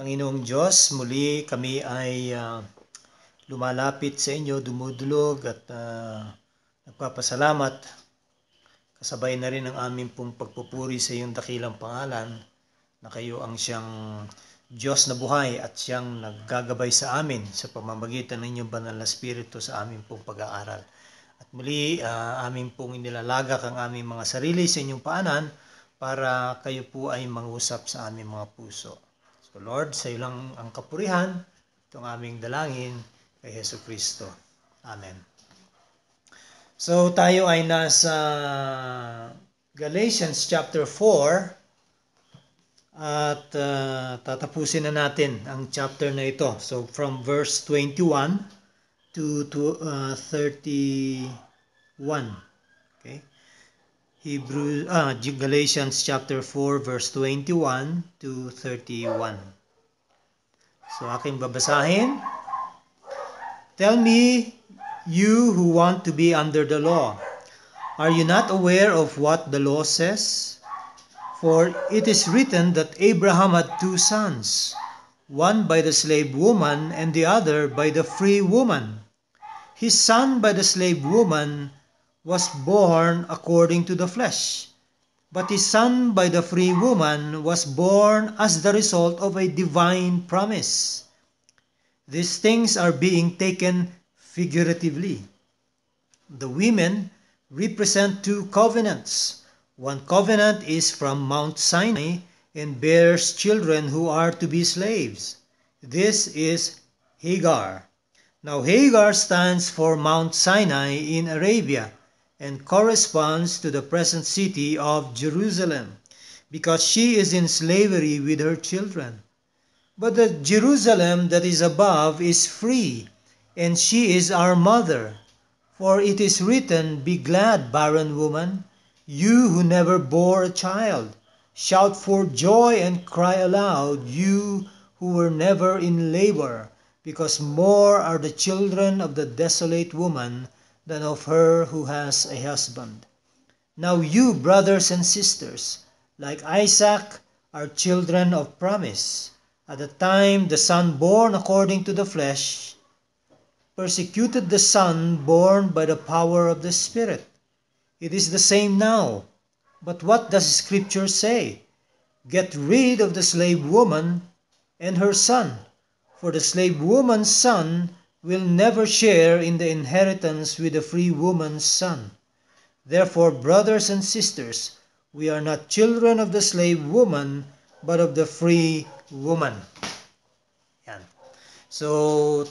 Panginoong Diyos, muli kami ay uh, lumalapit sa inyo, dumudulog at uh, nagpapasalamat. Kasabay na rin ang aming pong pagpupuri sa iyong dakilang pangalan na kayo ang siyang Diyos na buhay at siyang naggagabay sa amin sa pamamagitan ng inyong banal na spirito sa aming pong pag-aaral. At muli, uh, aming pong inilalagak ang aming mga sarili sa inyong paanan para kayo po ay mangusap sa aming mga puso. So Lord, sa iyo lang ang kapurihan, itong aming dalangin kay Heso Kristo. Amen. So tayo ay nasa Galatians chapter 4 at uh, tatapusin na natin ang chapter na ito. So from verse 21 to, to uh, 31. Okay? Hebrews, uh, ah, Galatians chapter 4 verse 21 to 31. So aking babasahin. Tell me, you who want to be under the law, are you not aware of what the law says? For it is written that Abraham had two sons, one by the slave woman and the other by the free woman. His son by the slave woman was born according to the flesh, but his son by the free woman was born as the result of a divine promise. These things are being taken figuratively. The women represent two covenants. One covenant is from Mount Sinai and bears children who are to be slaves. This is Hagar. Now Hagar stands for Mount Sinai in Arabia, and corresponds to the present city of Jerusalem because she is in slavery with her children. But the Jerusalem that is above is free, and she is our mother. For it is written, Be glad, barren woman, you who never bore a child. Shout for joy and cry aloud, you who were never in labor, because more are the children of the desolate woman than of her who has a husband. Now you, brothers and sisters, like Isaac, are children of promise. At the time the son born according to the flesh persecuted the son born by the power of the Spirit. It is the same now. But what does Scripture say? Get rid of the slave woman and her son, for the slave woman's son will never share in the inheritance with a free woman's son. Therefore, brothers and sisters, we are not children of the slave woman, but of the free woman. Yan. So,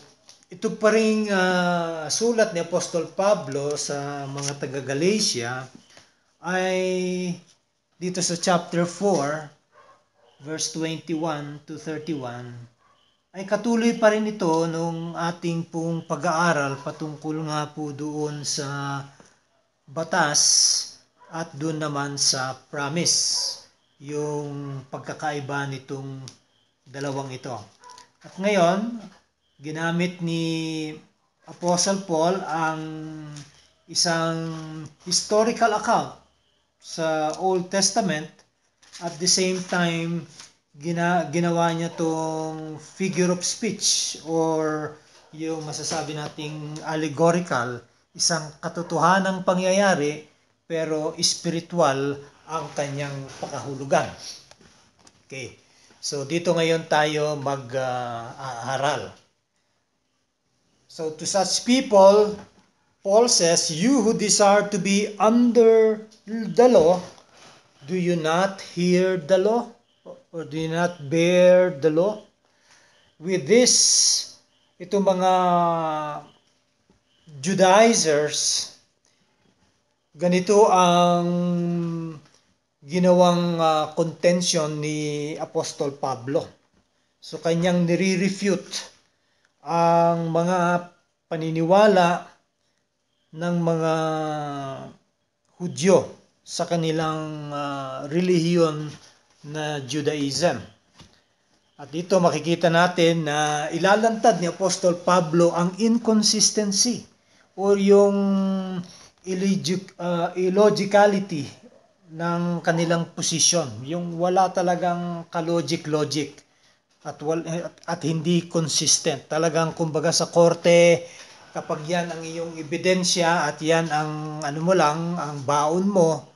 ito pa rin uh, sulat ni Apostol Pablo sa mga taga-Galatia ay dito sa chapter 4, verse 21 to 31, ay katuloy pa rin ito nung ating pong pag-aaral patungkol nga po doon sa batas at doon naman sa promise yung pagkakaiba nitong dalawang ito. At ngayon, ginamit ni Apostle Paul ang isang historical account sa Old Testament at the same time gina, ginawa niya tong figure of speech or yung masasabi nating allegorical, isang katotohanang pangyayari pero spiritual ang kanyang pakahulugan. Okay. So dito ngayon tayo mag aaral so to such people, Paul says, You who desire to be under the law, do you not hear the law? or do not bear the law. With this, itong mga Judaizers, ganito ang ginawang uh, contention ni Apostol Pablo. So kanyang nire-refute ang mga paniniwala ng mga Hudyo sa kanilang uh, relihiyon na Judaism. At dito makikita natin na ilalantad ni Apostol Pablo ang inconsistency or yung ah, illogicality ng kanilang posisyon. Yung wala talagang kalogic-logic at, wal, at, at hindi consistent. Talagang kumbaga sa korte, kapag yan ang iyong ebidensya at yan ang ano mo lang, ang baon mo,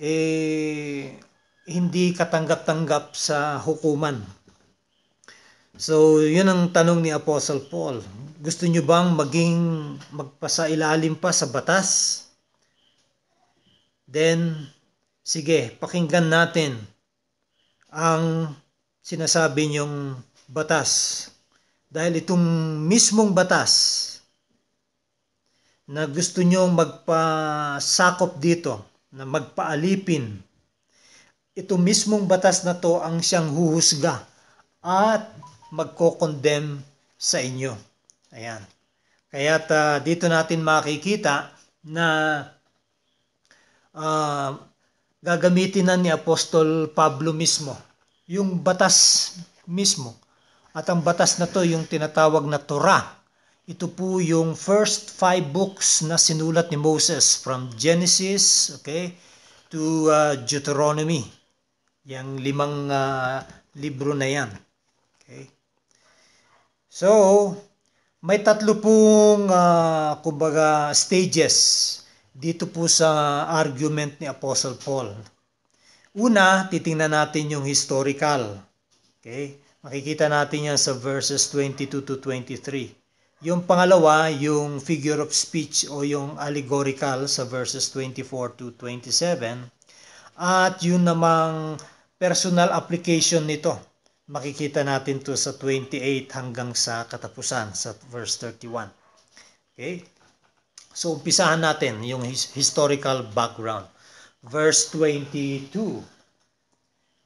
eh hindi katanggap-tanggap sa hukuman. So, yun ang tanong ni Apostle Paul. Gusto nyo bang maging magpasa ilalim pa sa batas? Then, sige, pakinggan natin ang sinasabi niyong batas. Dahil itong mismong batas na gusto niyong magpasakop dito, na magpaalipin ito mismong batas na to ang siyang huhusga at magkokondem sa inyo. Ayan. Kaya uh, ah, dito natin makikita na uh, gagamitin na ni Apostol Pablo mismo yung batas mismo. At ang batas na to yung tinatawag na Torah. Ito po yung first five books na sinulat ni Moses from Genesis okay, to uh, Deuteronomy. Yang limang uh, libro na yan. Okay? So, may tatlo pong uh, kumbaga stages dito po sa argument ni Apostle Paul. Una, titingnan natin yung historical. Okay? Makikita natin yan sa verses 22 to 23. Yung pangalawa, yung figure of speech o yung allegorical sa verses 24 to 27. At yun namang personal application nito. Makikita natin to sa 28 hanggang sa katapusan sa verse 31. Okay? So umpisahan natin yung historical background. Verse 22.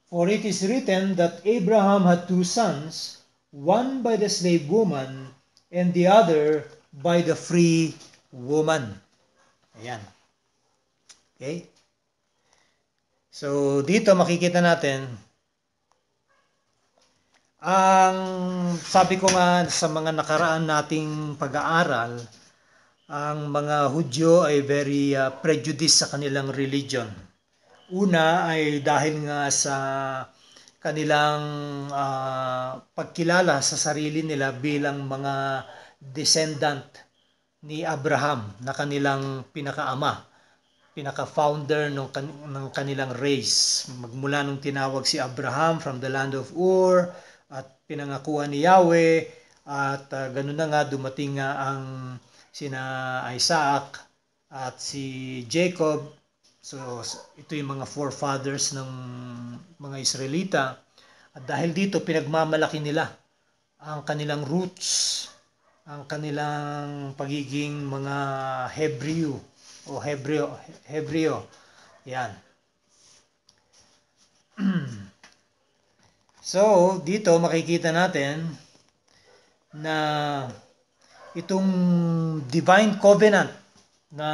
For it is written that Abraham had two sons, one by the slave woman and the other by the free woman. Ayan. Okay? So, dito makikita natin ang sabi ko nga sa mga nakaraan nating pag-aaral, ang mga Hudyo ay very uh, prejudiced sa kanilang religion. Una ay dahil nga sa kanilang uh, pagkilala sa sarili nila bilang mga descendant ni Abraham na kanilang pinakaama pinaka-founder ng, kan ng kanilang race. Magmula nung tinawag si Abraham from the land of Ur at pinangakuha ni Yahweh at uh, ganun na nga dumating nga ang sina Isaac at si Jacob. So ito yung mga forefathers ng mga Israelita. At dahil dito pinagmamalaki nila ang kanilang roots, ang kanilang pagiging mga Hebrew o Hebreo. Hebreo. Yan. so, dito makikita natin na itong divine covenant na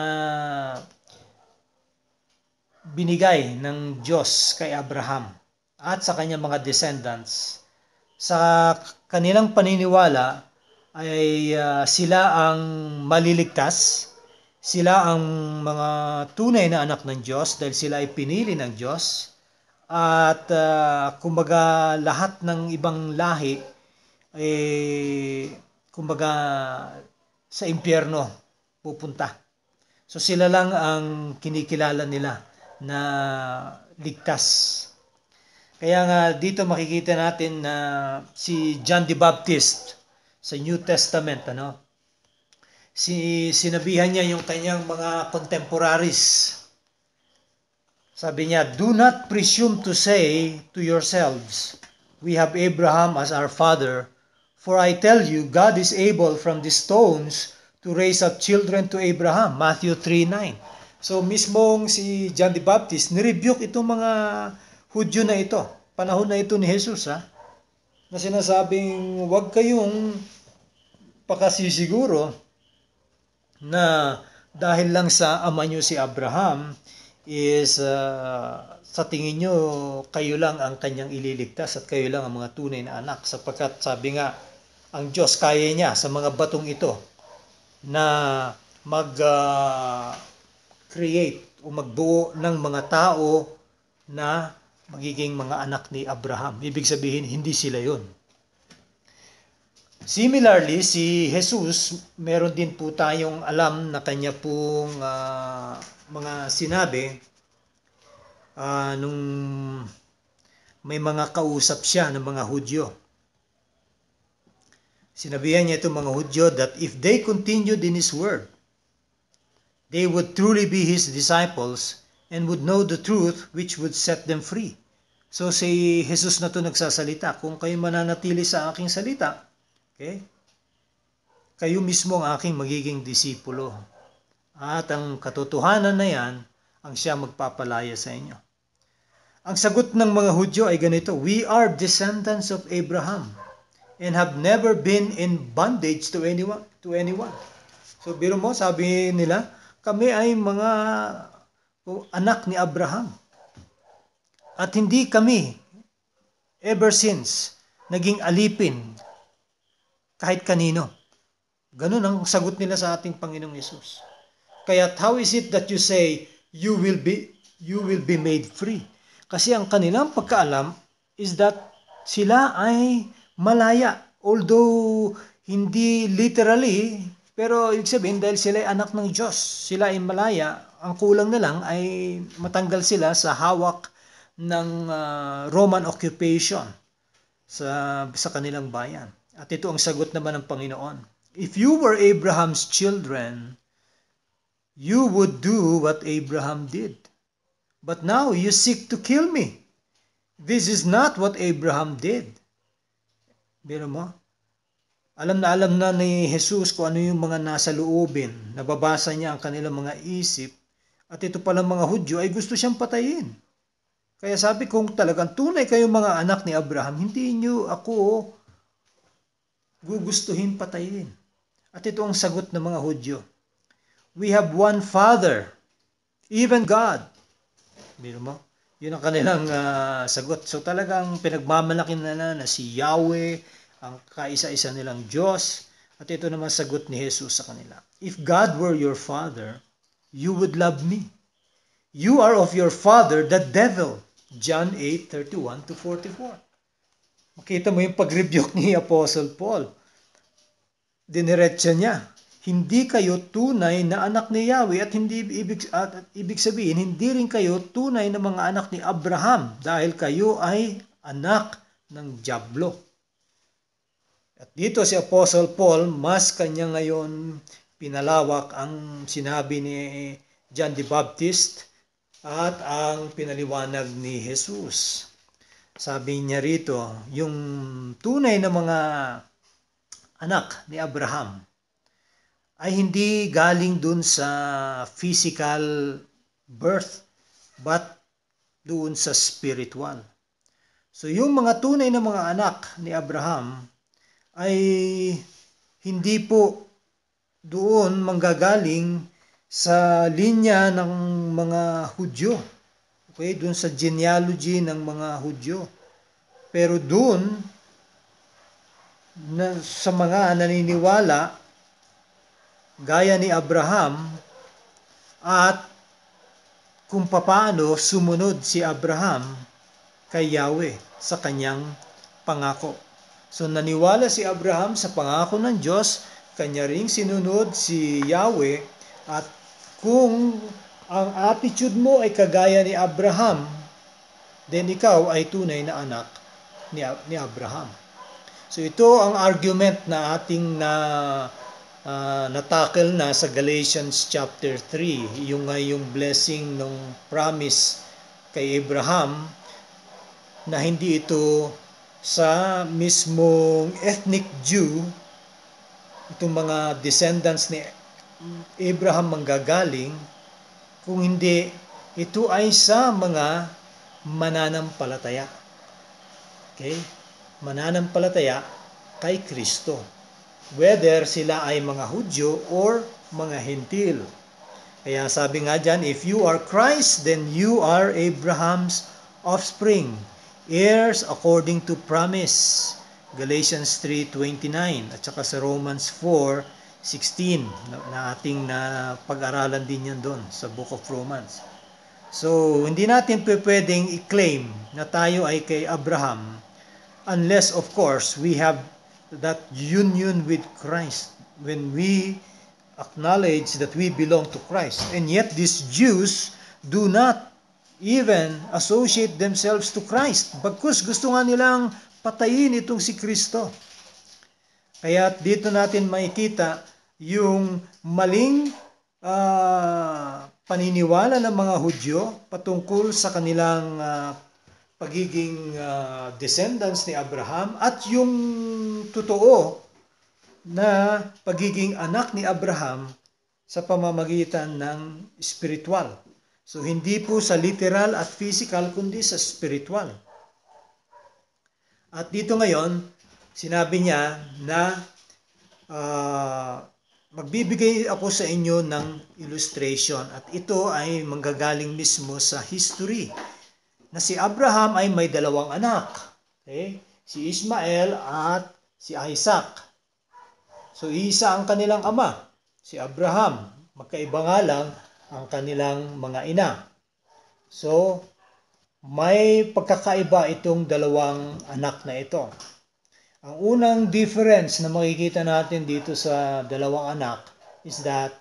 binigay ng Diyos kay Abraham at sa kanyang mga descendants sa kanilang paniniwala ay uh, sila ang maliligtas sila ang mga tunay na anak ng Diyos dahil sila ay pinili ng Diyos. At uh, kumbaga lahat ng ibang lahi eh kumbaga sa impyerno pupunta. So sila lang ang kinikilala nila na ligtas. Kaya nga dito makikita natin na si John the Baptist sa New Testament ano si, sinabihan niya yung kanyang mga contemporaries. Sabi niya, Do not presume to say to yourselves, We have Abraham as our father, for I tell you, God is able from the stones to raise up children to Abraham. Matthew 3.9 So mismong si John the Baptist, nirebuke itong mga Hudyo na ito. Panahon na ito ni Jesus, ha? Na sinasabing, huwag kayong pakasisiguro na dahil lang sa ama nyo si Abraham is uh, sa tingin nyo kayo lang ang kanyang ililigtas at kayo lang ang mga tunay na anak sapagkat sabi nga ang Diyos kaya niya sa mga batong ito na mag uh, create o magbuo ng mga tao na magiging mga anak ni Abraham. Ibig sabihin, hindi sila yon Similarly, si Jesus, meron din po tayong alam na kanya pong uh, mga sinabi uh, nung may mga kausap siya ng mga Hudyo. Sinabihan niya itong mga Hudyo that if they continued in His Word, they would truly be His disciples and would know the truth which would set them free. So si Jesus na to nagsasalita, kung kayo mananatili sa aking salita, Okay? Kayo mismo ang aking magiging disipulo. At ang katotohanan na yan ang siya magpapalaya sa inyo. Ang sagot ng mga Hudyo ay ganito, We are descendants of Abraham and have never been in bondage to anyone. To anyone. So biro mo, sabi nila, kami ay mga anak ni Abraham. At hindi kami ever since naging alipin kahit kanino. Ganun ang sagot nila sa ating Panginoong Yesus. Kaya how is it that you say you will be you will be made free? Kasi ang kanilang pagkaalam is that sila ay malaya. Although hindi literally, pero ibig sabihin dahil sila ay anak ng Diyos, sila ay malaya. Ang kulang na lang ay matanggal sila sa hawak ng uh, Roman occupation sa sa kanilang bayan. At ito ang sagot naman ng Panginoon. If you were Abraham's children, you would do what Abraham did. But now you seek to kill me. This is not what Abraham did. Biro mo? Alam na alam na ni Jesus kung ano yung mga nasa loobin. Nababasa niya ang kanilang mga isip. At ito palang mga Hudyo ay gusto siyang patayin. Kaya sabi kung talagang tunay kayong mga anak ni Abraham, hindi niyo ako gugustuhin patayin. At ito ang sagot ng mga Hudyo. We have one Father, even God. Biro mo? Yun ang kanilang uh, sagot. So talagang pinagmamalakin nila na, si Yahweh, ang kaisa-isa nilang Diyos. At ito naman sagot ni Jesus sa kanila. If God were your Father, you would love me. You are of your father, the devil. John 8, 31 to 44. Makita mo yung pag-rebuke ni Apostle Paul. Diniretso niya. Hindi kayo tunay na anak ni Yahweh at hindi ibig, at, at, ibig sabihin, hindi rin kayo tunay na mga anak ni Abraham dahil kayo ay anak ng Diablo. At dito si Apostle Paul, mas kanya ngayon pinalawak ang sinabi ni John the Baptist at ang pinaliwanag ni Jesus. Sabi niya rito, yung tunay na mga anak ni Abraham ay hindi galing dun sa physical birth but doon sa spiritual. So yung mga tunay na mga anak ni Abraham ay hindi po doon manggagaling sa linya ng mga Hudyo Okay, doon sa genealogy ng mga Hudyo. Pero doon na, sa mga naniniwala, gaya ni Abraham, at kung paano sumunod si Abraham kay Yahweh sa kanyang pangako. So naniwala si Abraham sa pangako ng Diyos, kanya ring sinunod si Yahweh at kung ang attitude mo ay kagaya ni Abraham, then ikaw ay tunay na anak ni, ni Abraham. So ito ang argument na ating na uh, natackle na sa Galatians chapter 3, yung uh, yung blessing ng promise kay Abraham na hindi ito sa mismong ethnic Jew itong mga descendants ni Abraham manggagaling kung hindi, ito ay sa mga mananampalataya. Okay? Mananampalataya kay Kristo. Whether sila ay mga Hudyo or mga Hentil. Kaya sabi nga dyan, if you are Christ, then you are Abraham's offspring, heirs according to promise. Galatians 3.29 at saka sa Romans 4, 16 na, ating na pag-aralan din yan doon sa Book of Romans. So, hindi natin pwedeng i-claim na tayo ay kay Abraham unless of course we have that union with Christ when we acknowledge that we belong to Christ. And yet these Jews do not even associate themselves to Christ. Bagkus gusto nga nilang patayin itong si Kristo. Kaya dito natin makikita yung maling uh, paniniwala ng mga Hudyo patungkol sa kanilang uh, pagiging uh, descendants ni Abraham at yung totoo na pagiging anak ni Abraham sa pamamagitan ng spiritual. So hindi po sa literal at physical kundi sa spiritual. At dito ngayon, sinabi niya na uh, magbibigay ako sa inyo ng illustration at ito ay manggagaling mismo sa history na si Abraham ay may dalawang anak. Okay? Si Ishmael at si Isaac. So isa ang kanilang ama, si Abraham. Magkaiba nga lang ang kanilang mga ina. So may pagkakaiba itong dalawang anak na ito. Ang unang difference na makikita natin dito sa dalawang anak is that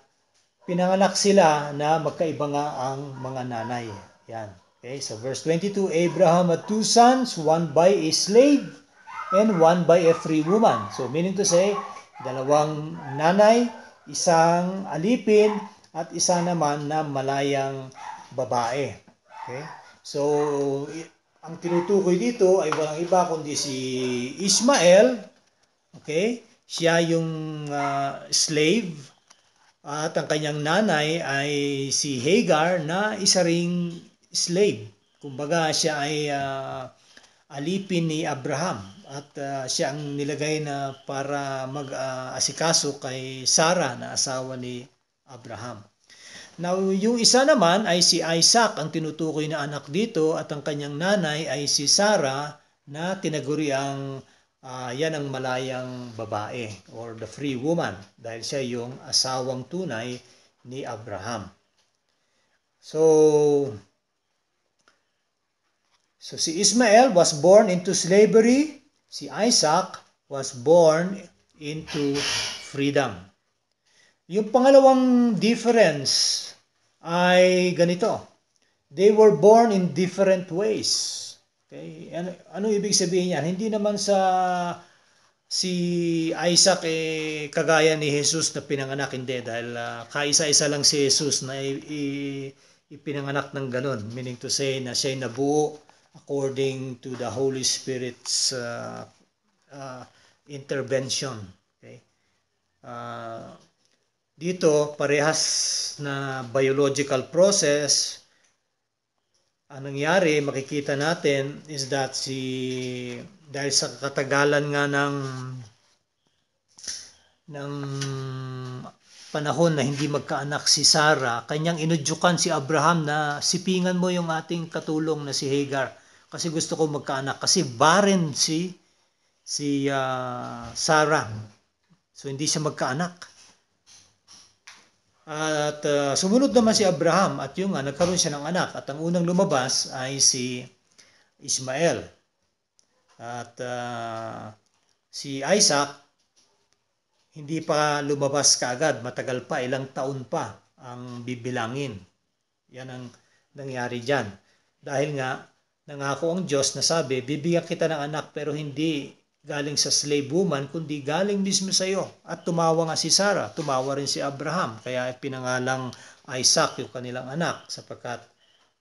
pinanganak sila na magkaiba nga ang mga nanay. Yan. Okay, so verse 22, Abraham had two sons, one by a slave and one by a free woman. So meaning to say, dalawang nanay, isang alipin at isa naman na malayang babae. Okay? So ang tinutukoy dito ay walang iba kundi si Ismael. Okay? Siya yung uh, slave at ang kanyang nanay ay si Hagar na isa ring slave. Kumbaga siya ay uh, alipin ni Abraham at uh, siya ang nilagay na para mag-asikaso uh, kay Sarah na asawa ni Abraham. Now, yung isa naman ay si Isaac ang tinutukoy na anak dito at ang kanyang nanay ay si Sarah na tinaguri ang uh, yan ang malayang babae or the free woman dahil siya yung asawang tunay ni Abraham. So, so si Ismael was born into slavery, si Isaac was born into freedom. Yung pangalawang difference ay ganito. They were born in different ways. Okay? Ano, ano ibig sabihin yan? Hindi naman sa si Isaac eh, kagaya ni Jesus na pinanganak. Hindi, dahil uh, kaisa-isa lang si Jesus na i, i, ipinanganak ng ganun. Meaning to say na siya nabuo according to the Holy Spirit's uh, uh, intervention. Okay? Uh, dito, parehas na biological process. Ang nangyari, makikita natin is that si dahil sa katagalan nga ng ng panahon na hindi magkaanak si Sarah, kanyang inudyukan si Abraham na sipingan mo yung ating katulong na si Hagar kasi gusto ko magkaanak kasi barren si si uh, Sarah. So hindi siya magkaanak. At uh, sumunod naman si Abraham at yung nga, ah, nagkaroon siya ng anak. At ang unang lumabas ay si Ismael. At uh, si Isaac, hindi pa lumabas kaagad. Matagal pa, ilang taon pa ang bibilangin. Yan ang nangyari dyan. Dahil nga, nangako ang Diyos na sabi, bibigyan kita ng anak pero hindi galing sa slave woman, kundi galing mismo sa iyo. At tumawa nga si Sarah, tumawa rin si Abraham, kaya pinangalang Isaac yung kanilang anak sapagkat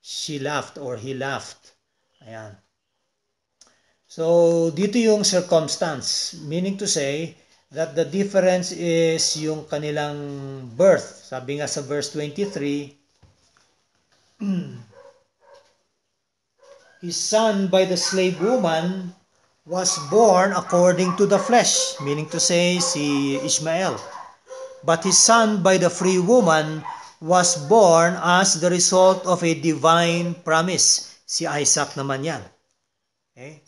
she laughed or he laughed. Ayan. So, dito yung circumstance, meaning to say that the difference is yung kanilang birth. Sabi nga sa verse 23, his son by the slave woman was born according to the flesh, meaning to say si Ishmael. But his son by the free woman was born as the result of a divine promise. Si Isaac naman yan. Okay?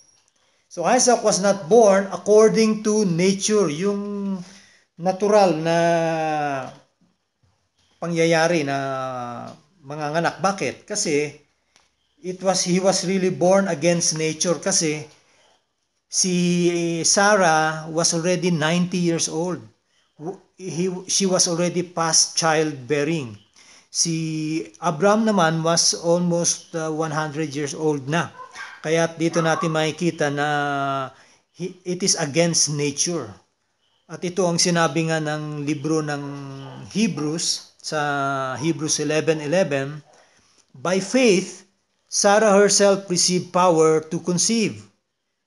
So Isaac was not born according to nature, yung natural na pangyayari na manganganak. Bakit? Kasi it was he was really born against nature kasi si eh, Sarah was already 90 years old. He, she was already past childbearing. Si Abraham naman was almost uh, 100 years old na. Kaya dito natin makikita na it is against nature. At ito ang sinabi nga ng libro ng Hebrews sa Hebrews 11:11, by faith Sarah herself received power to conceive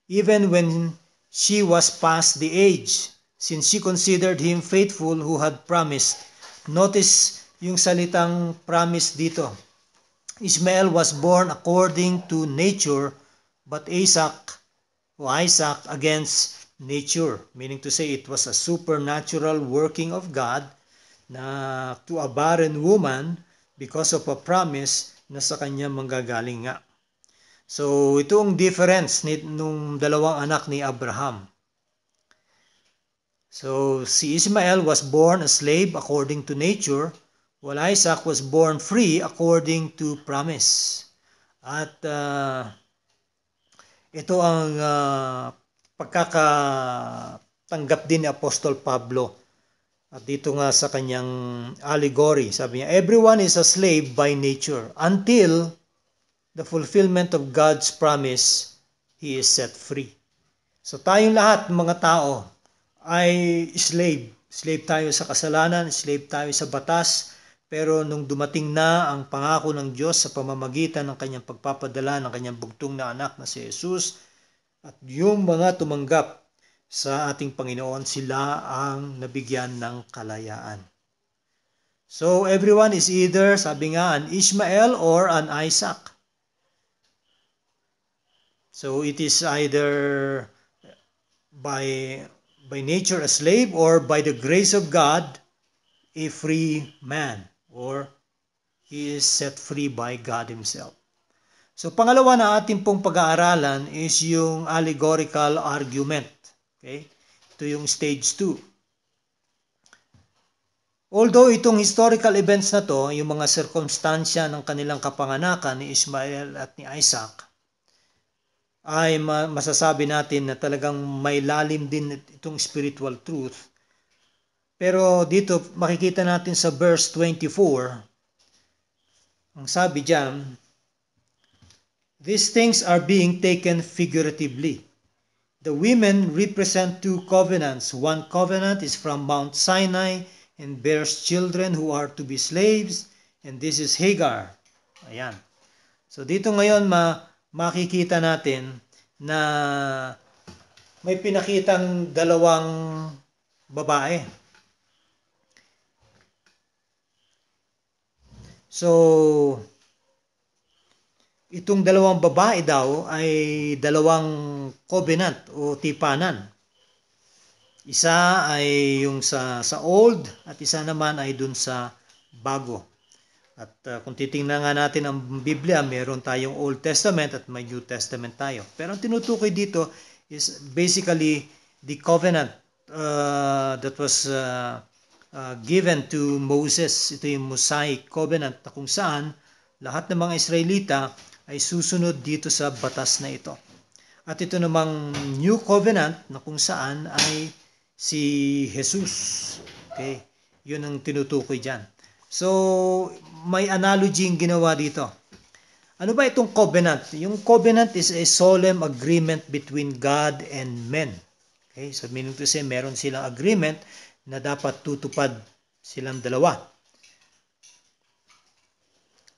even when she was past the age, since she considered him faithful who had promised. Notice yung salitang promise dito. Ishmael was born according to nature, but Isaac, o Isaac against nature. Meaning to say, it was a supernatural working of God na to a barren woman because of a promise na sa kanya manggagaling nga. So, ito ang difference ni, nung dalawang anak ni Abraham. So, si Ismael was born a slave according to nature, while Isaac was born free according to promise. At uh, ito ang uh, pagkakatanggap din ni Apostol Pablo. At dito nga sa kanyang allegory, sabi niya, Everyone is a slave by nature until the fulfillment of God's promise, he is set free. So tayong lahat, mga tao, ay slave. Slave tayo sa kasalanan, slave tayo sa batas, pero nung dumating na ang pangako ng Diyos sa pamamagitan ng kanyang pagpapadala ng kanyang bugtong na anak na si Jesus, at yung mga tumanggap sa ating Panginoon, sila ang nabigyan ng kalayaan. So everyone is either, sabi nga, an Ishmael or an Isaac. So it is either by by nature a slave or by the grace of God a free man or he is set free by God himself. So pangalawa na ating pong pag-aaralan is yung allegorical argument. Okay? Ito yung stage 2. Although itong historical events na to, yung mga sirkumstansya ng kanilang kapanganakan ni Ismael at ni Isaac, ay masasabi natin na talagang may lalim din itong spiritual truth. Pero dito makikita natin sa verse 24, ang sabi diyan, These things are being taken figuratively. The women represent two covenants. One covenant is from Mount Sinai and bears children who are to be slaves, and this is Hagar. Ayan. So dito ngayon ma makikita natin na may pinakitang dalawang babae. So, itong dalawang babae daw ay dalawang covenant o tipanan. Isa ay yung sa, sa old at isa naman ay dun sa bago. At uh, kung titingnan nga natin ang Biblia, meron tayong Old Testament at may New Testament tayo. Pero ang tinutukoy dito is basically the covenant uh, that was uh, uh, given to Moses. Ito yung Mosaic covenant na kung saan lahat ng mga Israelita ay susunod dito sa batas na ito. At ito namang New Covenant na kung saan ay si Jesus. Okay? Yun ang tinutukoy dyan. So, may analogy yung ginawa dito. Ano ba itong covenant? Yung covenant is a solemn agreement between God and men. Okay? So, meaning to say, meron silang agreement na dapat tutupad silang dalawa.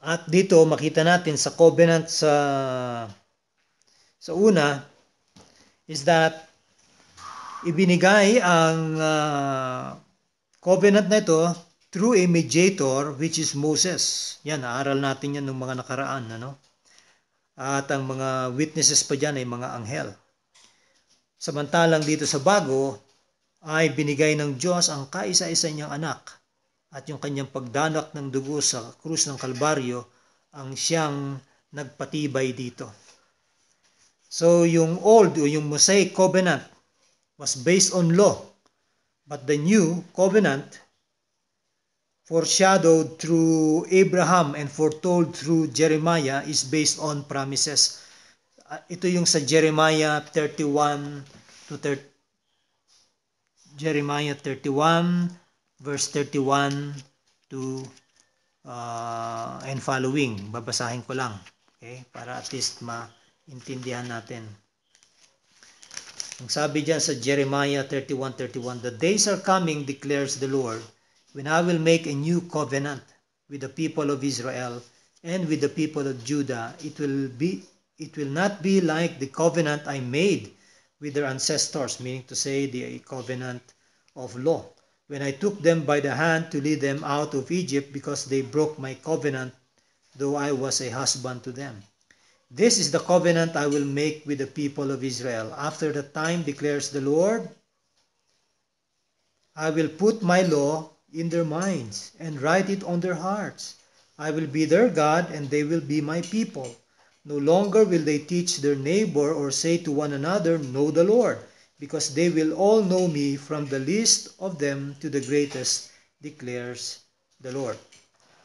At dito, makita natin sa covenant sa, sa una, is that ibinigay ang uh, covenant na ito through a mediator which is Moses. Yan, naaral natin yan nung mga nakaraan. Ano? At ang mga witnesses pa dyan ay mga anghel. Samantalang dito sa bago, ay binigay ng Diyos ang kaisa-isa niyang anak at yung kanyang pagdanak ng dugo sa krus ng Kalbaryo ang siyang nagpatibay dito. So yung old o yung Mosaic covenant was based on law but the new covenant foreshadowed through Abraham and foretold through Jeremiah is based on promises. Uh, ito yung sa Jeremiah 31 to 30, Jeremiah 31 verse 31 to uh, and following. Babasahin ko lang. Okay? Para at least maintindihan natin. Ang sabi diyan sa Jeremiah 31:31, The days are coming, declares the Lord, when I will make a new covenant with the people of Israel and with the people of Judah, it will be it will not be like the covenant I made with their ancestors, meaning to say the covenant of law, when I took them by the hand to lead them out of Egypt because they broke my covenant, though I was a husband to them. This is the covenant I will make with the people of Israel. After the time, declares the Lord, I will put my law in their minds and write it on their hearts. I will be their God and they will be my people. No longer will they teach their neighbor or say to one another, Know the Lord, because they will all know me from the least of them to the greatest, declares the Lord.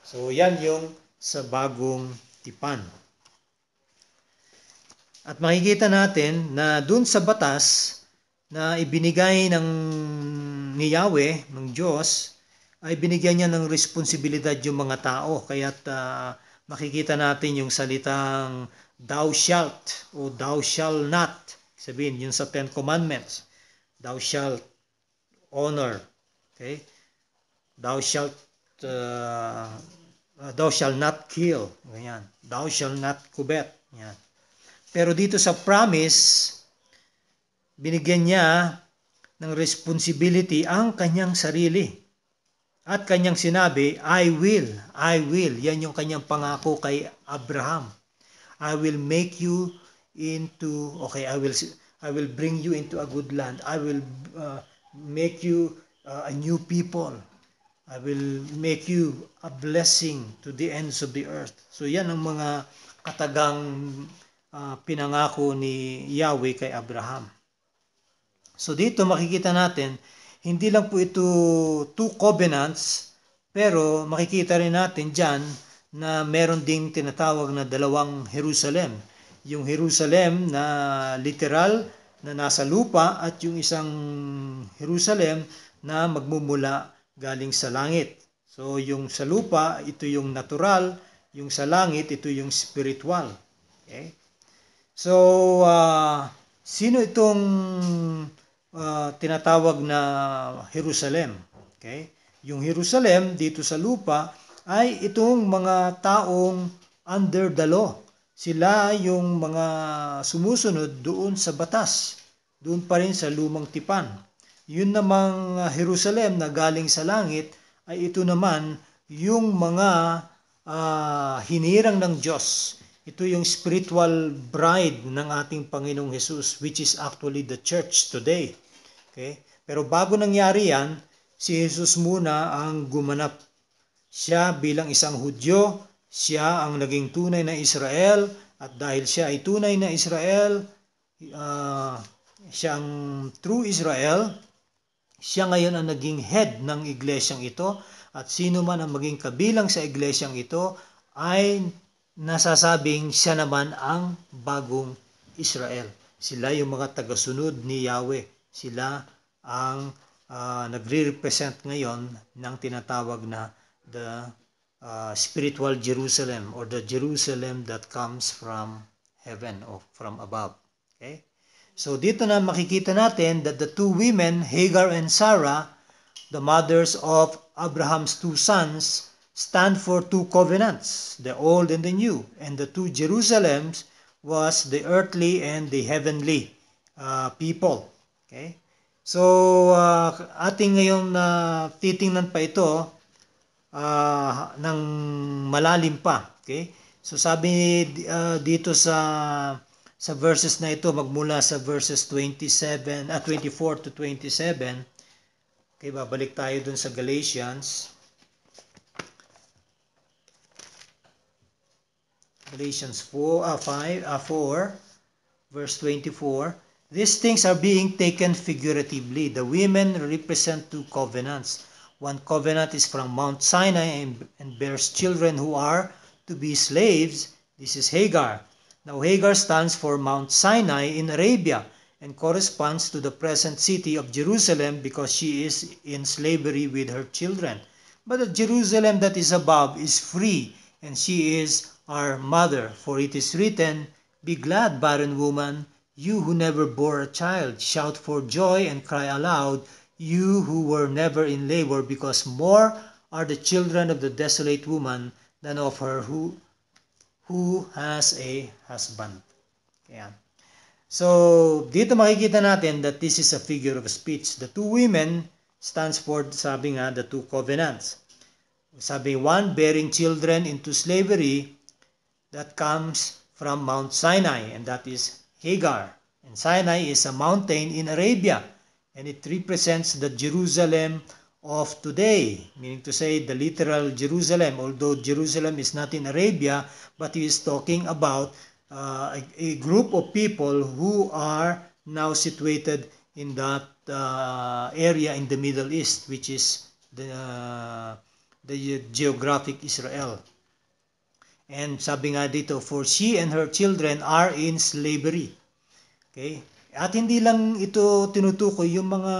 So yan yung sa bagong tipan. At makikita natin na dun sa batas na ibinigay ng ni Yahweh, ng Diyos, ay binigyan niya ng responsibilidad yung mga tao. Kaya uh, ah, makikita natin yung salitang thou shalt o thou shall not. Sabihin, yun sa Ten Commandments. Thou shalt honor. Okay? Thou shalt uh, thou shall not kill. Ganyan. Thou shall not covet. Ganyan. Pero dito sa promise, binigyan niya ng responsibility ang kanyang sarili. At kanyang sinabi, I will, I will. Yan yung kanyang pangako kay Abraham. I will make you into, okay, I will, I will bring you into a good land. I will uh, make you uh, a new people. I will make you a blessing to the ends of the earth. So yan ang mga katagang uh, pinangako ni Yahweh kay Abraham. So dito makikita natin, hindi lang po ito two covenants, pero makikita rin natin dyan na meron ding tinatawag na dalawang Jerusalem. Yung Jerusalem na literal na nasa lupa at yung isang Jerusalem na magmumula galing sa langit. So yung sa lupa, ito yung natural, yung sa langit, ito yung spiritual. Okay? So, uh, sino itong uh, tinatawag na Jerusalem. Okay? Yung Jerusalem dito sa lupa ay itong mga taong under the law. Sila yung mga sumusunod doon sa batas. Doon pa rin sa lumang tipan. Yun namang Jerusalem na galing sa langit ay ito naman yung mga uh, hinirang ng Diyos ito yung spiritual bride ng ating Panginoong Jesus which is actually the church today. Okay? Pero bago nangyari yan, si Jesus muna ang gumanap. Siya bilang isang Hudyo, siya ang naging tunay na Israel at dahil siya ay tunay na Israel, uh, ah, siyang true Israel, siya ngayon ang naging head ng iglesyang ito at sino man ang maging kabilang sa iglesyang ito ay nasasabing siya naman ang bagong Israel. Sila yung mga tagasunod ni Yahweh. Sila ang uh, nagre-represent ngayon ng tinatawag na the uh, spiritual Jerusalem or the Jerusalem that comes from heaven or from above. Okay? So dito na makikita natin that the two women, Hagar and Sarah, the mothers of Abraham's two sons, stand for two covenants, the old and the new, and the two Jerusalems was the earthly and the heavenly uh, people. Okay? So, uh, ating ngayon na uh, titingnan pa ito uh, ng malalim pa. Okay? So, sabi uh, dito sa sa verses na ito magmula sa verses 27 at uh, 24 to 27 okay babalik tayo dun sa Galatians Galatians 4, uh, 5, uh, 4, verse 24. These things are being taken figuratively. The women represent two covenants. One covenant is from Mount Sinai and, and bears children who are to be slaves. This is Hagar. Now Hagar stands for Mount Sinai in Arabia and corresponds to the present city of Jerusalem because she is in slavery with her children. But the Jerusalem that is above is free and she is our mother, for it is written, Be glad, barren woman, you who never bore a child. Shout for joy and cry aloud, you who were never in labor, because more are the children of the desolate woman than of her who, who has a husband. Ayan. So, dito makikita natin that this is a figure of speech. The two women stands for, sabi nga, the two covenants. Sabi, one bearing children into slavery, that comes from Mount Sinai, and that is Hagar. And Sinai is a mountain in Arabia, and it represents the Jerusalem of today, meaning to say the literal Jerusalem, although Jerusalem is not in Arabia, but he is talking about uh, a, a, group of people who are now situated in that uh, area in the Middle East, which is the, uh, the geographic Israel. And sabi nga dito, for she and her children are in slavery. Okay? At hindi lang ito tinutukoy yung mga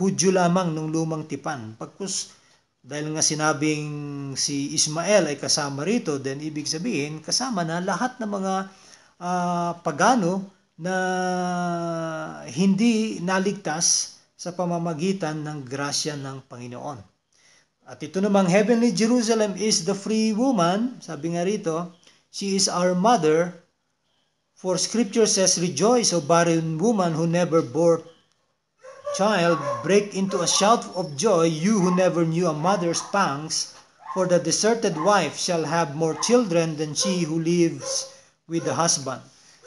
Hudyo lamang nung lumang tipan. Pagkus, dahil nga sinabing si Ismael ay kasama rito, then ibig sabihin kasama na lahat ng mga uh, pagano na hindi naligtas sa pamamagitan ng grasya ng Panginoon. At ito namang heavenly Jerusalem is the free woman, sabi nga rito, she is our mother, for scripture says, Rejoice, O barren woman who never bore child, break into a shout of joy, you who never knew a mother's pangs, for the deserted wife shall have more children than she who lives with the husband.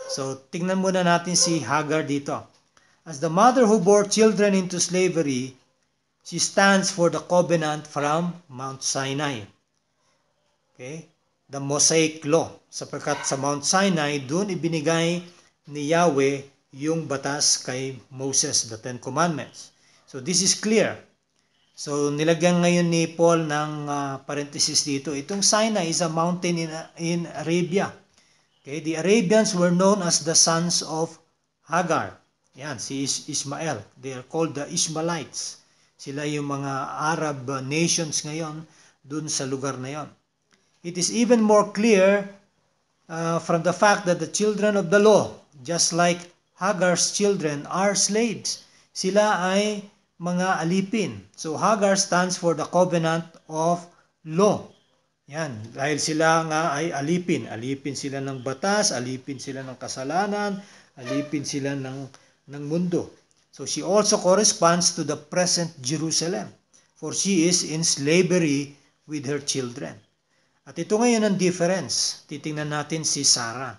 So, tingnan muna natin si Hagar dito. As the mother who bore children into slavery, She stands for the covenant from Mount Sinai. Okay? The Mosaic Law. Sapagkat sa Mount Sinai, doon ibinigay ni Yahweh yung batas kay Moses, the Ten Commandments. So this is clear. So nilagyan ngayon ni Paul ng uh, parenthesis dito. Itong Sinai is a mountain in, in Arabia. Okay? The Arabians were known as the sons of Hagar. Yan, si Ishmael. They are called the Ishmaelites. Sila yung mga Arab uh, nations ngayon dun sa lugar na yon. It is even more clear uh, from the fact that the children of the law, just like Hagar's children, are slaves. Sila ay mga alipin. So Hagar stands for the covenant of law. Yan, dahil sila nga ay alipin. Alipin sila ng batas, alipin sila ng kasalanan, alipin sila ng, ng mundo. So she also corresponds to the present Jerusalem, for she is in slavery with her children. At ito ngayon ang difference. Titingnan natin si Sarah.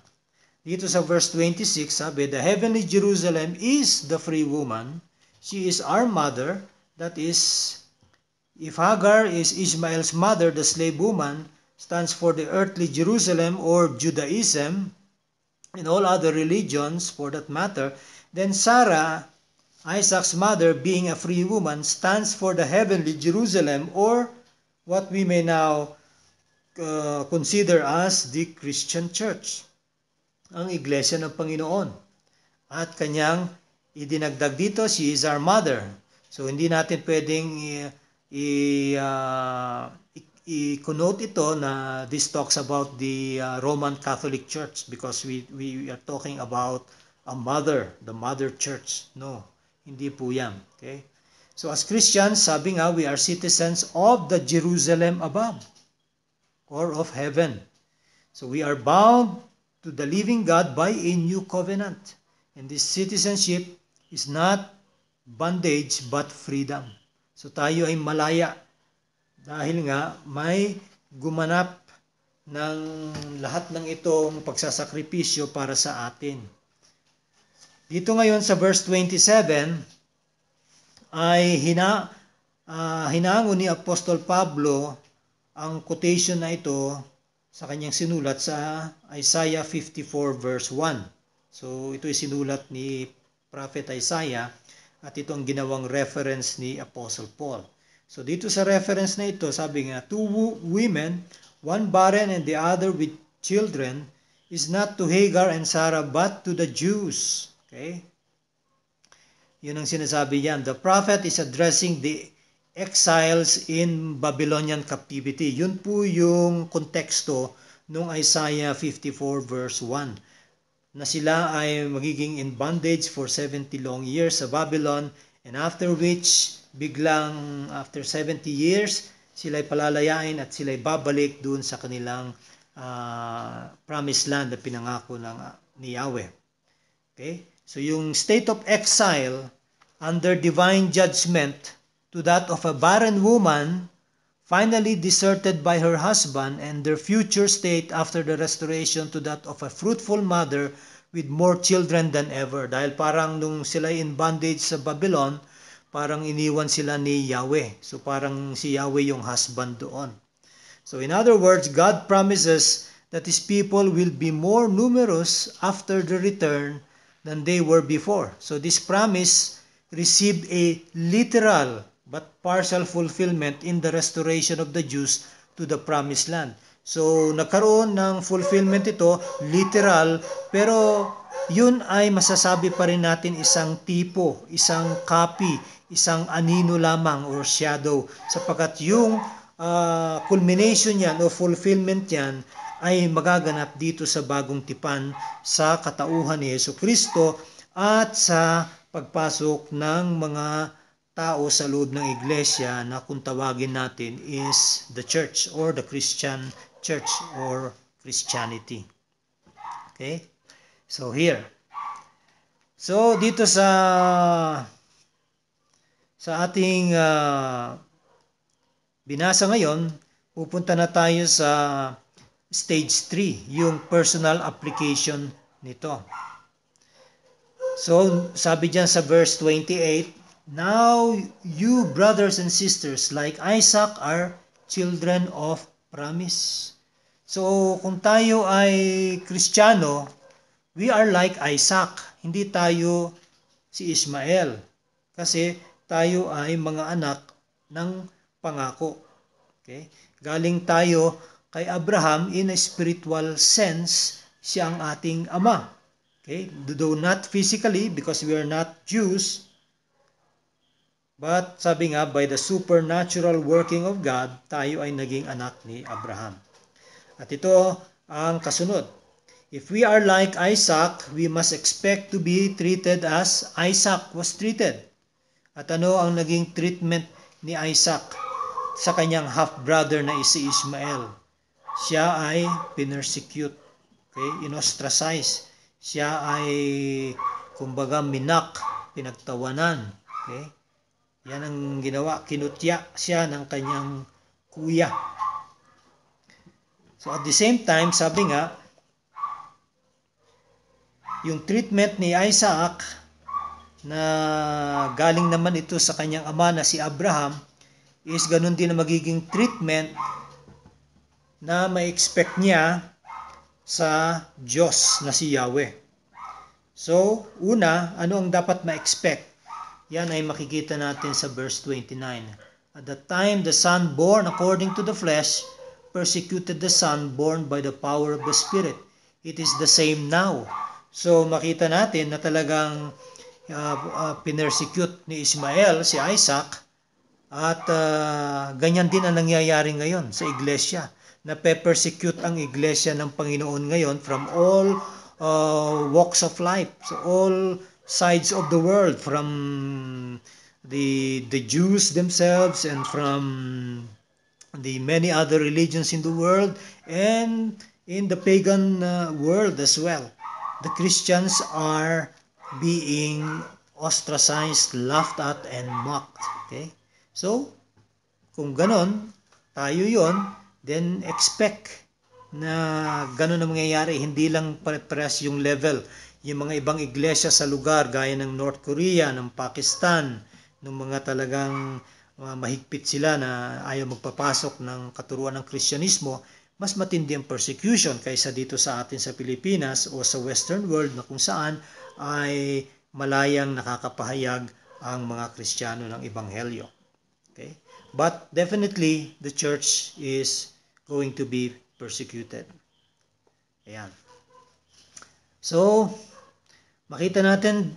Dito sa verse 26, sabi, The heavenly Jerusalem is the free woman. She is our mother. That is, if Hagar is Ishmael's mother, the slave woman stands for the earthly Jerusalem or Judaism, in all other religions for that matter, then Sarah Isaac's mother, being a free woman, stands for the heavenly Jerusalem or what we may now uh, consider as the Christian Church, ang Iglesia ng Panginoon. At kanyang idinagdag dito, she is our mother. So hindi natin pwedeng uh, i-connote uh, ito na this talks about the uh, Roman Catholic Church because we, we are talking about a mother, the mother church. No, hindi po yan. Okay? So as Christians, sabi nga, we are citizens of the Jerusalem above or of heaven. So we are bound to the living God by a new covenant. And this citizenship is not bondage but freedom. So tayo ay malaya dahil nga may gumanap ng lahat ng itong pagsasakripisyo para sa atin. Dito ngayon sa verse 27 ay hina uh, hinango ni Apostol Pablo ang quotation na ito sa kanyang sinulat sa Isaiah 54 verse 1. So ito ay sinulat ni Prophet Isaiah at ito ang ginawang reference ni Apostle Paul. So dito sa reference na ito, sabi nga, two women, one barren and the other with children, is not to Hagar and Sarah but to the Jews Okay? Yun ang sinasabi niyan. The prophet is addressing the exiles in Babylonian captivity. Yun po yung konteksto nung Isaiah 54 verse 1 na sila ay magiging in bondage for 70 long years sa Babylon and after which biglang after 70 years sila ay palalayain at sila ay babalik doon sa kanilang uh, promised land na pinangako ng, uh, ni Yahweh. Okay? So yung state of exile under divine judgment to that of a barren woman finally deserted by her husband and their future state after the restoration to that of a fruitful mother with more children than ever. Dahil parang nung sila in bondage sa Babylon, parang iniwan sila ni Yahweh. So parang si Yahweh yung husband doon. So in other words, God promises that His people will be more numerous after the return than they were before. So this promise received a literal but partial fulfillment in the restoration of the Jews to the promised land. So nagkaroon ng fulfillment ito, literal, pero yun ay masasabi pa rin natin isang tipo, isang copy, isang anino lamang or shadow sapagkat yung uh, culmination yan o fulfillment yan ay magaganap dito sa bagong tipan sa katauhan ni Yeso Kristo at sa pagpasok ng mga tao sa loob ng iglesia na kung tawagin natin is the church or the Christian church or Christianity. Okay? So here. So dito sa sa ating uh, binasa ngayon, pupunta na tayo sa stage 3, yung personal application nito. So, sabi diyan sa verse 28, Now you brothers and sisters like Isaac are children of promise. So, kung tayo ay Kristiyano, we are like Isaac. Hindi tayo si Ismael. Kasi tayo ay mga anak ng pangako. Okay? Galing tayo kay Abraham in a spiritual sense siya ang ating ama. Okay? Though not physically because we are not Jews, but sabi nga by the supernatural working of God, tayo ay naging anak ni Abraham. At ito ang kasunod. If we are like Isaac, we must expect to be treated as Isaac was treated. At ano ang naging treatment ni Isaac sa kanyang half-brother na si Ishmael? siya ay pinersecute, okay? inostracize. Siya ay kumbaga minak, pinagtawanan, okay? Yan ang ginawa, kinutya siya ng kanyang kuya. So at the same time, sabi nga, yung treatment ni Isaac na galing naman ito sa kanyang ama na si Abraham is ganun din na magiging treatment na ma-expect niya sa Diyos na si Yahweh. So, una, ano ang dapat ma-expect? Yan ay makikita natin sa verse 29. At the time the son born according to the flesh persecuted the son born by the power of the Spirit. It is the same now. So, makita natin na talagang uh, uh, pinersecute ni Ismael, si Isaac, at uh, ganyan din ang nangyayari ngayon sa iglesia na pe-persecute ang iglesia ng Panginoon ngayon from all uh, walks of life, so all sides of the world, from the the Jews themselves and from the many other religions in the world and in the pagan uh, world as well. The Christians are being ostracized, laughed at, and mocked. Okay? So, kung ganon, tayo yon then expect na ganun ang mangyayari. Hindi lang pare-pares yung level. Yung mga ibang iglesia sa lugar gaya ng North Korea, ng Pakistan, ng mga talagang ah, mahigpit sila na ayaw magpapasok ng katuruan ng Kristyanismo, mas matindi ang persecution kaysa dito sa atin sa Pilipinas o sa Western world na kung saan ay malayang nakakapahayag ang mga Kristiyano ng Ebanghelyo. Okay? But definitely, the church is going to be persecuted. Ayan. So, makita natin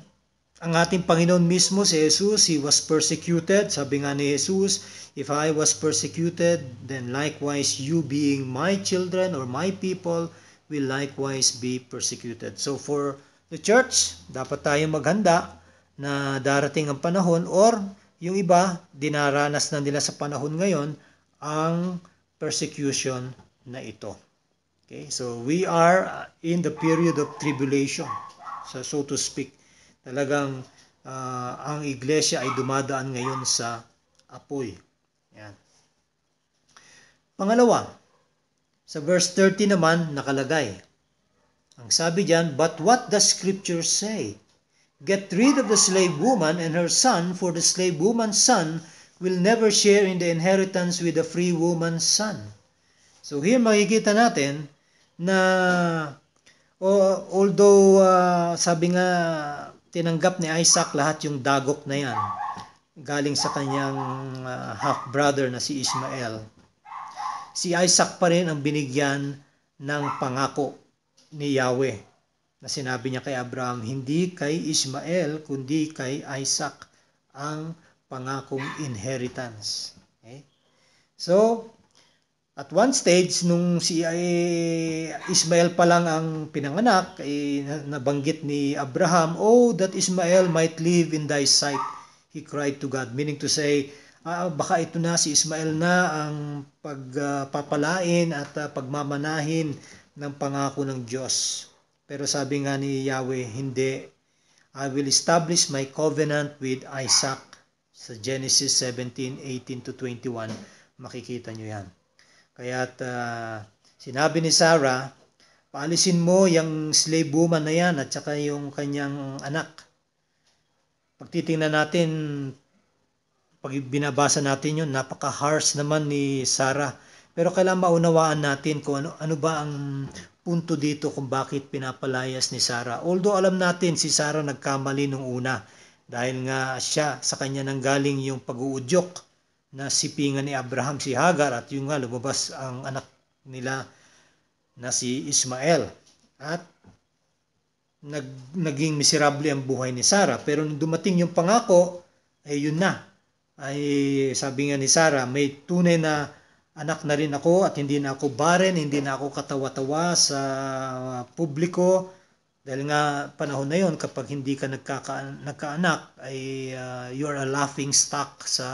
ang ating Panginoon mismo, si Jesus, He was persecuted. Sabi nga ni Jesus, If I was persecuted, then likewise you being my children or my people will likewise be persecuted. So for the church, dapat tayong maghanda na darating ang panahon or yung iba, dinaranas na nila sa panahon ngayon ang persecution na ito. Okay, so we are uh, in the period of tribulation. So, so to speak, talagang uh, ang iglesia ay dumadaan ngayon sa apoy. Yan. Pangalawa, sa verse 30 naman nakalagay. Ang sabi diyan, but what does scripture say? Get rid of the slave woman and her son, for the slave woman's son will never share in the inheritance with the free woman's son. So here makikita natin na oh, although uh, sabi nga tinanggap ni Isaac lahat yung dagok na yan galing sa kanyang uh, half-brother na si Ishmael. Si Isaac pa rin ang binigyan ng pangako ni Yahweh na sinabi niya kay Abraham, hindi kay Ishmael kundi kay Isaac ang pangakong inheritance. Okay? So, at one stage, nung si Ismael pa lang ang pinanganak, eh, nabanggit ni Abraham, Oh, that Ismael might live in thy sight, he cried to God. Meaning to say, ah, baka ito na si Ismael na ang pagpapalain ah, uh, at uh, pagmamanahin ng pangako ng Diyos pero sabi nga ni Yahweh, hindi. I will establish my covenant with Isaac. Sa Genesis 17, 18 to 21, makikita nyo yan. Kaya uh, ah, sinabi ni Sarah, paalisin mo yung slave woman na yan at saka yung kanyang anak. Pag natin, pag binabasa natin yun, napaka-harsh naman ni Sarah. Pero kailangan maunawaan natin kung ano, ano ba ang punto dito kung bakit pinapalayas ni Sarah. Although alam natin si Sarah nagkamali nung una dahil nga siya sa kanya nang galing yung pag-uudyok na sipingan ni Abraham si Hagar at yung nga lumabas ang anak nila na si Ismael. At nag, naging miserable ang buhay ni Sarah. Pero nung dumating yung pangako, ay yun na. Ay sabi nga ni Sarah, may tunay na anak na rin ako at hindi na ako barren, hindi na ako katawa-tawa sa ah, publiko dahil nga panahon na yon kapag hindi ka nagkaka, nagkaanak ay uh, you're a laughing stock sa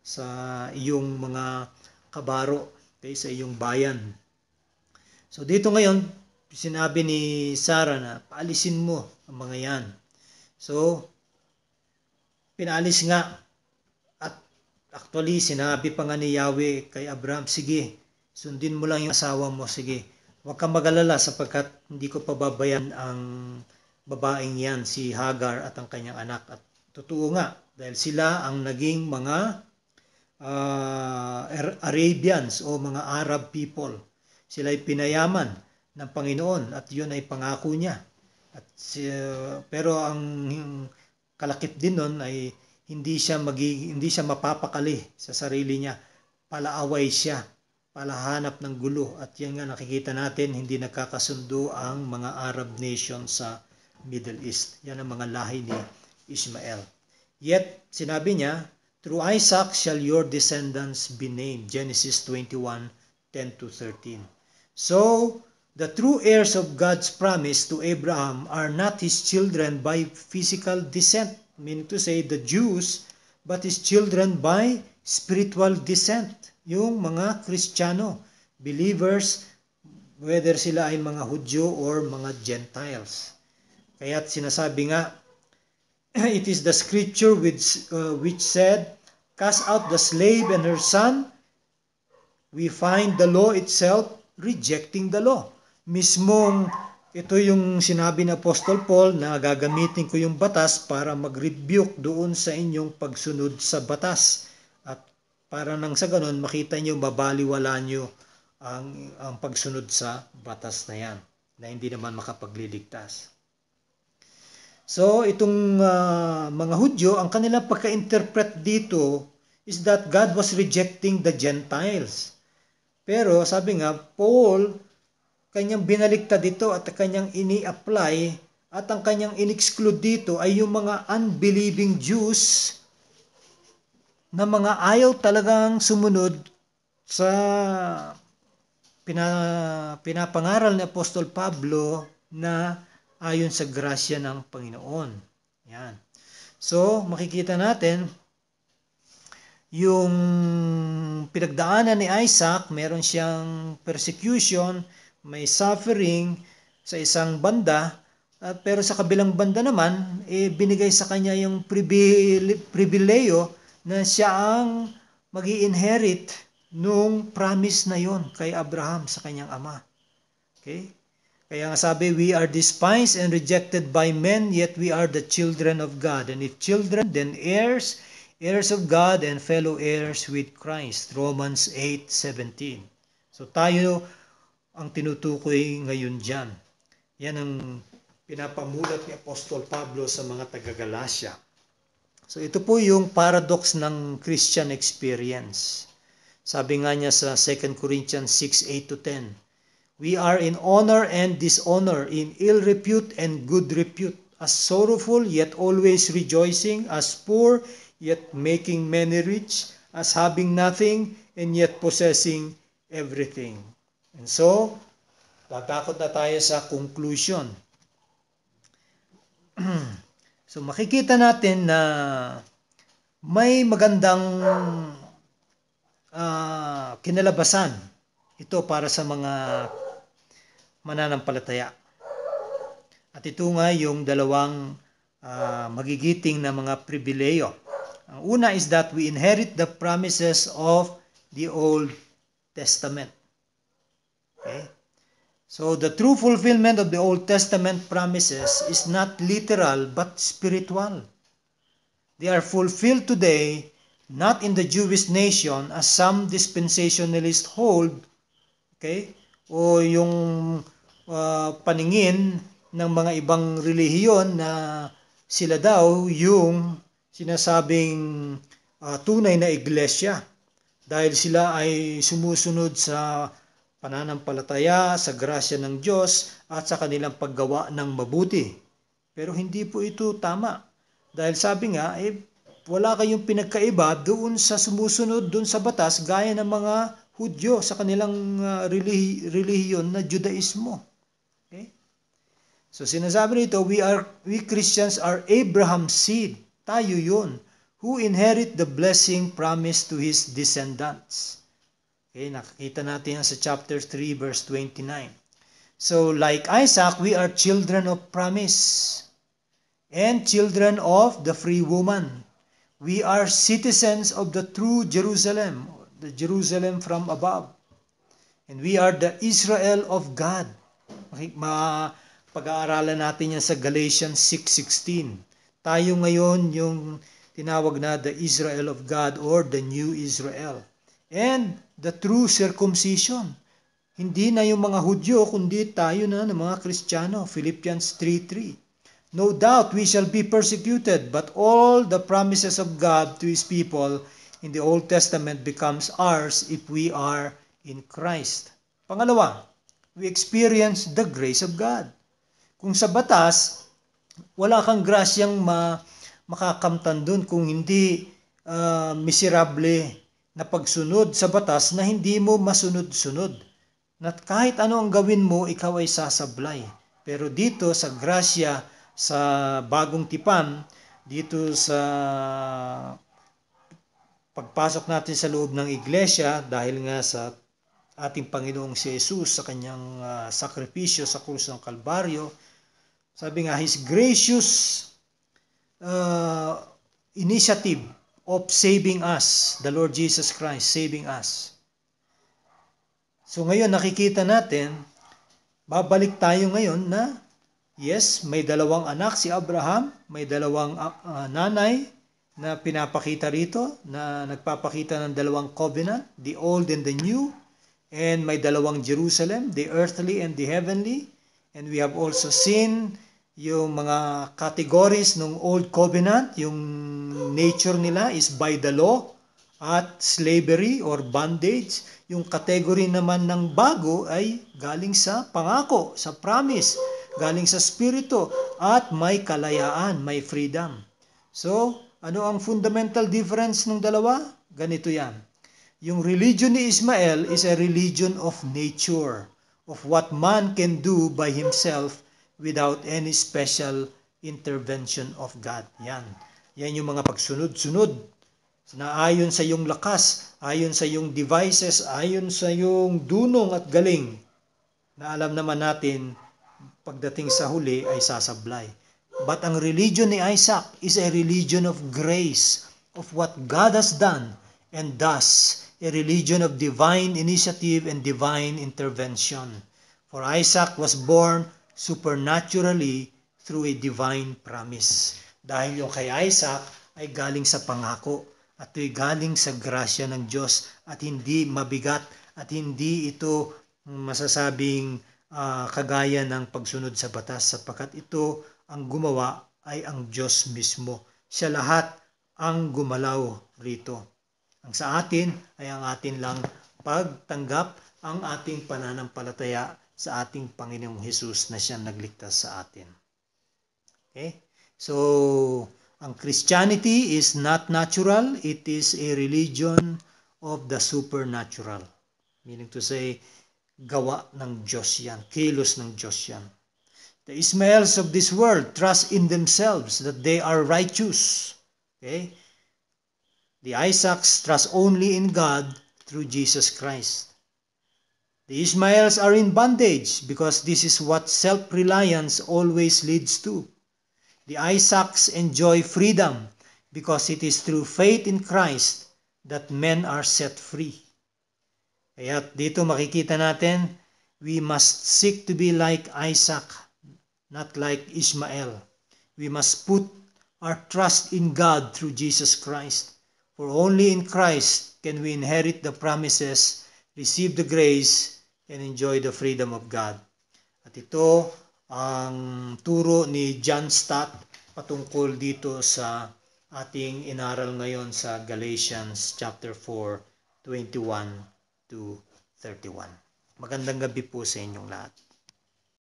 sa iyong mga kabaro okay, sa iyong bayan. So dito ngayon sinabi ni Sarah na paalisin mo ang mga yan. So pinalis nga Actually, sinabi pa nga ni Yahweh kay Abraham, sige, sundin mo lang yung asawa mo, sige. Huwag kang magalala sapagkat hindi ko pababayan ang babaeng yan, si Hagar at ang kanyang anak. At totoo nga, dahil sila ang naging mga uh, Arabians o mga Arab people. Sila ay pinayaman ng Panginoon at yun ay pangako niya. At, uh, pero ang kalakip din nun ay hindi siya magi hindi siya mapapakali sa sarili niya. Palaaway siya, palahanap ng gulo at yan nga nakikita natin hindi nagkakasundo ang mga Arab nation sa Middle East. Yan ang mga lahi ni Ismael Yet sinabi niya, through Isaac shall your descendants be named. Genesis 21:10 to 13. So The true heirs of God's promise to Abraham are not his children by physical descent, meaning to say the Jews, but his children by spiritual descent, yung mga Kristiyano, believers, whether sila ay mga Hudyo or mga Gentiles. Kaya't sinasabi nga, it is the scripture which, uh, which said, Cast out the slave and her son, we find the law itself rejecting the law. Mismong ito yung sinabi ng Apostle Paul na gagamitin ko yung batas para mag-rebuke doon sa inyong pagsunod sa batas. At para nang sa ganun, makita nyo, mabaliwala nyo ang, ang pagsunod sa batas na yan na hindi naman makapagliligtas. So, itong uh, mga Hudyo, ang kanilang pagka-interpret dito is that God was rejecting the Gentiles. Pero sabi nga, Paul kanyang binalikta dito at kanyang ini-apply at ang kanyang in-exclude dito ay yung mga unbelieving Jews na mga ayaw talagang sumunod sa pina, pinapangaral ni Apostol Pablo na ayon sa grasya ng Panginoon. Yan. So, makikita natin yung pinagdaanan ni Isaac, meron siyang persecution, may suffering sa isang banda, uh, pero sa kabilang banda naman, eh, binigay sa kanya yung pribileyo na siya ang mag inherit nung promise na yon kay Abraham sa kanyang ama. Okay? Kaya nga sabi, we are despised and rejected by men, yet we are the children of God. And if children, then heirs, heirs of God and fellow heirs with Christ. Romans 8:17. So tayo ang tinutukoy ngayon dyan. Yan ang pinapamulat ni Apostol Pablo sa mga taga-Galacia. So ito po yung paradox ng Christian experience. Sabi nga niya sa 2 Corinthians 6:8 to 10, We are in honor and dishonor, in ill repute and good repute, as sorrowful yet always rejoicing, as poor yet making many rich, as having nothing and yet possessing everything. And so, tatakot na tayo sa conclusion. so, makikita natin na may magandang uh, kinalabasan ito para sa mga mananampalataya. At ito nga yung dalawang uh, magigiting na mga pribileyo. Ang una is that we inherit the promises of the Old Testament. Okay? So the true fulfillment of the Old Testament promises is not literal but spiritual. They are fulfilled today not in the Jewish nation as some dispensationalists hold, okay? O yung uh, paningin ng mga ibang relihiyon na sila daw yung sinasabing uh, tunay na iglesia dahil sila ay sumusunod sa pananampalataya sa grasya ng Diyos at sa kanilang paggawa ng mabuti. Pero hindi po ito tama. Dahil sabi nga, eh, wala kayong pinagkaiba doon sa sumusunod doon sa batas gaya ng mga Hudyo sa kanilang uh, relihiyon na Judaismo. Okay? Eh? So sinasabi nito, we are we Christians are Abraham's seed. Tayo 'yon who inherit the blessing promised to his descendants. Okay, nakikita natin sa chapter 3 verse 29. So like Isaac, we are children of promise and children of the free woman. We are citizens of the true Jerusalem, the Jerusalem from above. And we are the Israel of God. Okay, ma pag-aaralan natin yan sa Galatians 6.16. Tayo ngayon yung tinawag na the Israel of God or the New Israel and the true circumcision. Hindi na yung mga Hudyo, kundi tayo na ng mga Kristiyano. Philippians 3.3 No doubt we shall be persecuted, but all the promises of God to His people in the Old Testament becomes ours if we are in Christ. Pangalawa, we experience the grace of God. Kung sa batas, wala kang grasyang ma makakamtan doon kung hindi uh, miserable na pagsunod sa batas na hindi mo masunod-sunod. Na kahit ano ang gawin mo, ikaw ay sasablay. Pero dito sa grasya, sa bagong tipan, dito sa pagpasok natin sa loob ng iglesia dahil nga sa ating Panginoong si Jesus sa kanyang uh, sakripisyo sa krus ng Kalbaryo, sabi nga, His gracious uh, initiative of saving us, the Lord Jesus Christ saving us. So ngayon nakikita natin, babalik tayo ngayon na yes, may dalawang anak si Abraham, may dalawang uh, nanay na pinapakita rito, na nagpapakita ng dalawang covenant, the old and the new, and may dalawang Jerusalem, the earthly and the heavenly, and we have also seen yung mga categories ng Old Covenant, yung nature nila is by the law at slavery or bondage. Yung category naman ng bago ay galing sa pangako, sa promise, galing sa spirito at may kalayaan, may freedom. So, ano ang fundamental difference ng dalawa? Ganito yan. Yung religion ni Ismael is a religion of nature, of what man can do by himself without any special intervention of God. Yan. Yan yung mga pagsunod-sunod na ayon sa iyong lakas, ayon sa iyong devices, ayon sa iyong dunong at galing na alam naman natin pagdating sa huli ay sasablay. But ang religion ni Isaac is a religion of grace, of what God has done, and thus a religion of divine initiative and divine intervention. For Isaac was born supernaturally through a divine promise. Dahil yung kay Isaac ay galing sa pangako at ito'y galing sa grasya ng Diyos at hindi mabigat at hindi ito masasabing uh, kagaya ng pagsunod sa batas sapagkat ito ang gumawa ay ang Diyos mismo. Siya lahat ang gumalaw rito. Ang sa atin ay ang atin lang pagtanggap ang ating pananampalataya sa ating Panginoong Hesus na siya nagligtas sa atin. Okay? So, ang Christianity is not natural, it is a religion of the supernatural. Meaning to say, gawa ng Diyos yan, kilos ng Diyos yan. The Ismaels of this world trust in themselves that they are righteous. Okay? The Isaacs trust only in God through Jesus Christ. The Ishmaels are in bondage because this is what self-reliance always leads to. The Isaacs enjoy freedom because it is through faith in Christ that men are set free. Kaya dito makikita natin, we must seek to be like Isaac, not like Ishmael. We must put our trust in God through Jesus Christ. For only in Christ can we inherit the promises, receive the grace, and enjoy the freedom of God. At ito ang turo ni John Stott patungkol dito sa ating inaral ngayon sa Galatians chapter 4, 21 to 31. Magandang gabi po sa inyong lahat.